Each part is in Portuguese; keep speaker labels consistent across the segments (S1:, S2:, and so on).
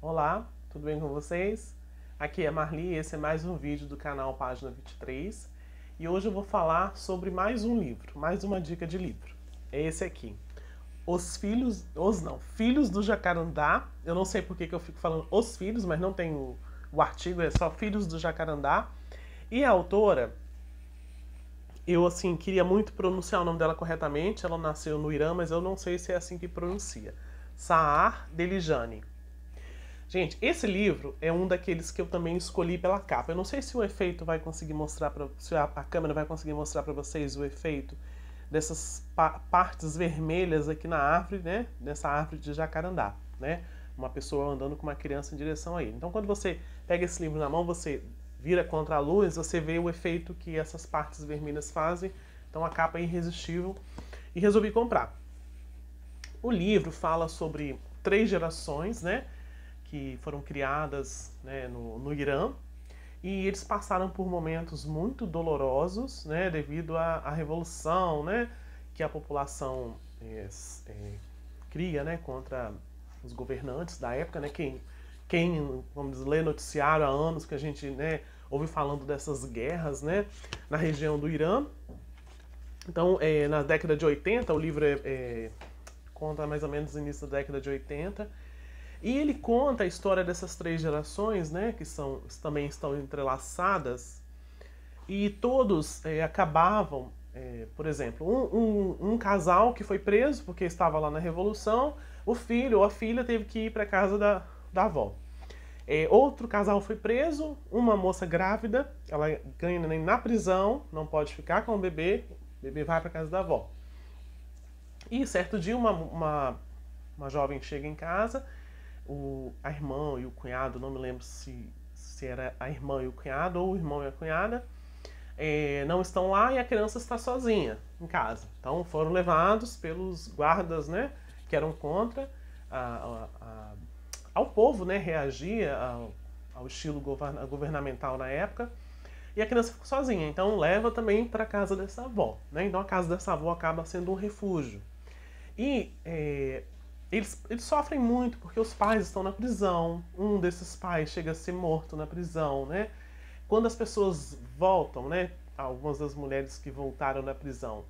S1: Olá, tudo bem com vocês? Aqui é Marli e esse é mais um vídeo do canal Página 23 e hoje eu vou falar sobre mais um livro, mais uma dica de livro. É esse aqui. Os Filhos, os não, Filhos do Jacarandá. Eu não sei por que, que eu fico falando Os Filhos, mas não tem o, o artigo, é só Filhos do Jacarandá. E a autora, eu assim queria muito pronunciar o nome dela corretamente. Ela nasceu no Irã, mas eu não sei se é assim que pronuncia. Saar Delijani. Gente, esse livro é um daqueles que eu também escolhi pela capa. Eu não sei se o efeito vai conseguir mostrar para se a, a, câmera vai conseguir mostrar para vocês o efeito dessas pa partes vermelhas aqui na árvore, né? Nessa árvore de jacarandá, né? Uma pessoa andando com uma criança em direção a ele. Então, quando você pega esse livro na mão, você vira contra a luz, você vê o efeito que essas partes vermelhas fazem. Então, a capa é irresistível e resolvi comprar. O livro fala sobre três gerações, né? que foram criadas né, no, no Irã e eles passaram por momentos muito dolorosos né, devido à, à revolução né, que a população é, é, cria né, contra os governantes da época, né, quem, quem vamos ler noticiário há anos que a gente né, ouve falando dessas guerras né, na região do Irã. Então, é, na década de 80, o livro é, é, conta mais ou menos o início da década de 80, e ele conta a história dessas três gerações, né, que são, também estão entrelaçadas, e todos é, acabavam, é, por exemplo, um, um, um, casal que foi preso porque estava lá na Revolução, o filho ou a filha teve que ir para a casa da, da avó. É, outro casal foi preso, uma moça grávida, ela ganha nem na prisão, não pode ficar com o bebê, o bebê vai para a casa da avó. E certo dia uma, uma, uma jovem chega em casa o, a irmã e o cunhado, não me lembro se, se era a irmã e o cunhado ou o irmão e a cunhada, é, não estão lá e a criança está sozinha em casa. Então foram levados pelos guardas, né, que eram contra a, a, a, ao povo, né, reagir ao, ao estilo govern, governamental na época. E a criança ficou sozinha, então leva também para a casa dessa avó. Né? Então a casa dessa avó acaba sendo um refúgio. E é, eles, eles sofrem muito porque os pais estão na prisão, um desses pais chega a ser morto na prisão, né? Quando as pessoas voltam, né? Algumas das mulheres que voltaram da prisão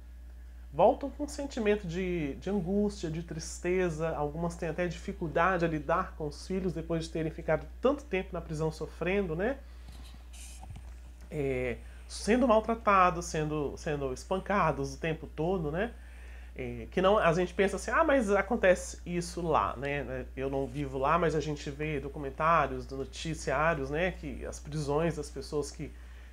S1: voltam com um sentimento de, de angústia, de tristeza, algumas têm até dificuldade a lidar com os filhos depois de terem ficado tanto tempo na prisão sofrendo, né? É, sendo maltratados, sendo, sendo espancados o tempo todo, né? É, que não a gente pensa assim, ah, mas acontece isso lá, né? Eu não vivo lá, mas a gente vê documentários, noticiários, né? Que as prisões das pessoas que,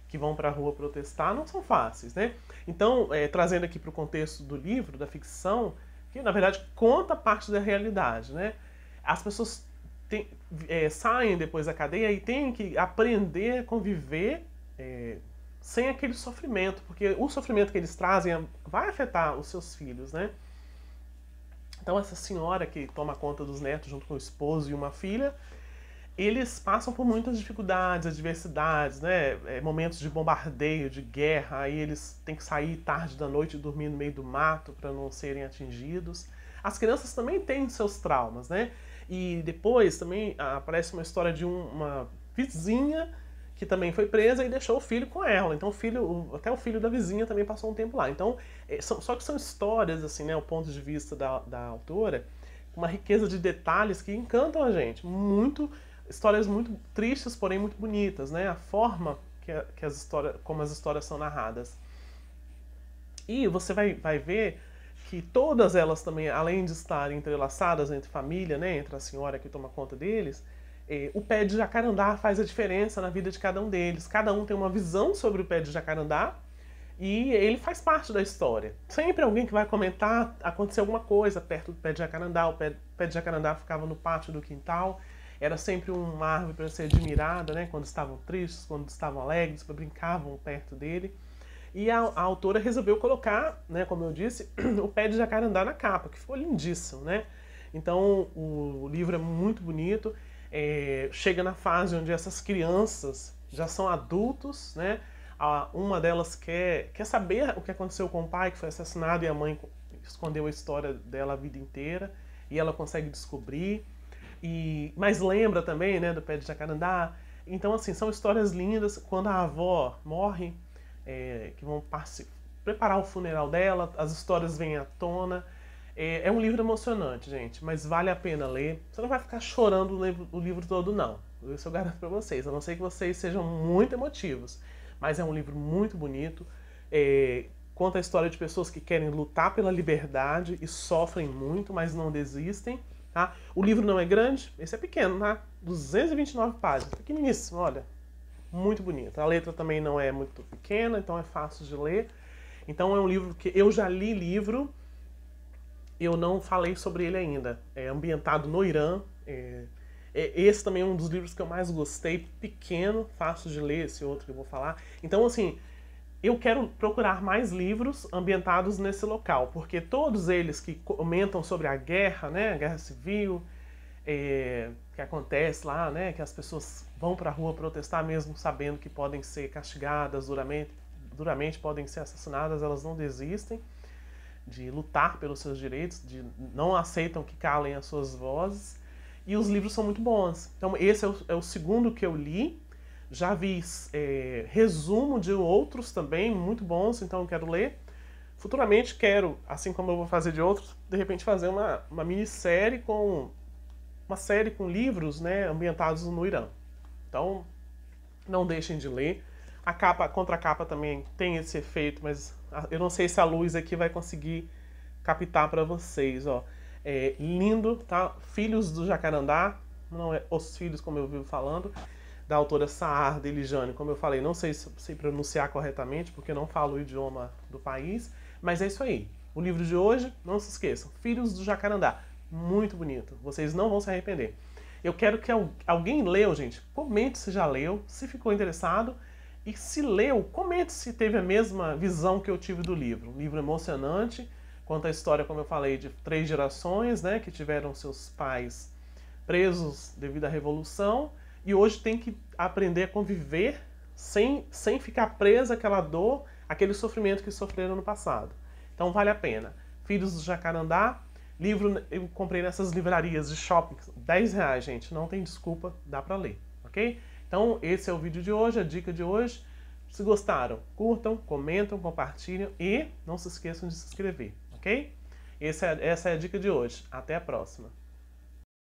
S1: que vão para a rua protestar não são fáceis, né? Então, é, trazendo aqui para o contexto do livro, da ficção, que na verdade conta parte da realidade, né? As pessoas tem, é, saem depois da cadeia e têm que aprender a conviver é, sem aquele sofrimento, porque o sofrimento que eles trazem é, vai afetar os seus filhos, né? Então essa senhora que toma conta dos netos junto com o esposo e uma filha, eles passam por muitas dificuldades, adversidades, né? É, momentos de bombardeio, de guerra, aí eles têm que sair tarde da noite e dormir no meio do mato para não serem atingidos. As crianças também têm seus traumas, né? E depois também aparece uma história de uma vizinha que também foi presa e deixou o filho com ela. Então o filho, até o filho da vizinha também passou um tempo lá. Então, é, são, só que são histórias, assim, né, o ponto de vista da, da autora, com uma riqueza de detalhes que encantam a gente. Muito, histórias muito tristes, porém muito bonitas, né? A forma que, que as histórias, como as histórias são narradas. E você vai, vai ver que todas elas também, além de estarem entrelaçadas entre família, né, entre a senhora que toma conta deles, é, o pé de jacarandá faz a diferença na vida de cada um deles. Cada um tem uma visão sobre o pé de jacarandá e ele faz parte da história. Sempre alguém que vai comentar aconteceu alguma coisa perto do pé de jacarandá. O pé, pé de jacarandá ficava no pátio do quintal. Era sempre uma árvore para ser admirada, né? Quando estavam tristes, quando estavam alegres, brincavam perto dele. E a, a, autora resolveu colocar, né, como eu disse, o pé de jacarandá na capa, que ficou lindíssimo, né? Então o livro é muito bonito é, chega na fase onde essas crianças já são adultos, né? A, uma delas quer, quer saber o que aconteceu com o pai que foi assassinado e a mãe escondeu a história dela a vida inteira e ela consegue descobrir. E, mas lembra também, né, do pé de jacarandá. Então, assim, são histórias lindas. Quando a avó morre, é, que vão preparar o funeral dela, as histórias vêm à tona. É, é, um livro emocionante, gente, mas vale a pena ler. Você não vai ficar chorando o livro, o livro todo, não. Isso eu garanto para vocês. A não ser que vocês sejam muito emotivos. Mas é um livro muito bonito. É, conta a história de pessoas que querem lutar pela liberdade e sofrem muito, mas não desistem. Tá? O livro não é grande, esse é pequeno, tá? 229 páginas, pequeniníssimo, olha. Muito bonito. A letra também não é muito pequena, então é fácil de ler. Então é um livro que eu já li livro eu não falei sobre ele ainda. É ambientado no Irã. É, é, esse também é um dos livros que eu mais gostei, pequeno, fácil de ler, esse outro que eu vou falar. Então, assim, eu quero procurar mais livros ambientados nesse local, porque todos eles que comentam sobre a guerra, né, a guerra civil, é, que acontece lá, né, que as pessoas vão para a rua protestar mesmo sabendo que podem ser castigadas duramente, duramente podem ser assassinadas, elas não desistem de lutar pelos seus direitos, de não aceitam que calem as suas vozes. E os livros são muito bons. Então, esse é o, é o segundo que eu li. Já vi é, resumo de outros também, muito bons, então quero ler. Futuramente quero, assim como eu vou fazer de outros, de repente fazer uma, uma minissérie com. Uma série com livros né, ambientados no Irã. Então, não deixem de ler. A capa, a contracapa também tem esse efeito, mas eu não sei se a luz aqui vai conseguir captar para vocês, ó. É lindo, tá? Filhos do Jacarandá, não é Os Filhos, como eu vivo falando, da autora Saar Delijane. Como eu falei, não sei se pronunciar corretamente, porque não falo o idioma do país, mas é isso aí. O livro de hoje, não se esqueçam, Filhos do Jacarandá. Muito bonito, vocês não vão se arrepender. Eu quero que alguém leu, gente. Comente se já leu, se ficou interessado e se leu, comente se teve a mesma visão que eu tive do livro. Um livro emocionante, conta a história, como eu falei, de três gerações, né, que tiveram seus pais presos devido à revolução e hoje tem que aprender a conviver sem, sem ficar presa àquela dor, aquele sofrimento que sofreram no passado. Então vale a pena. Filhos do Jacarandá, livro eu comprei nessas livrarias de shopping, 10 reais, gente, não tem desculpa, dá para ler, ok? Então, esse é o vídeo de hoje, a dica de hoje. Se gostaram, curtam, comentam, compartilham e não se esqueçam de se inscrever, ok? essa é, essa é a dica de hoje. Até a próxima!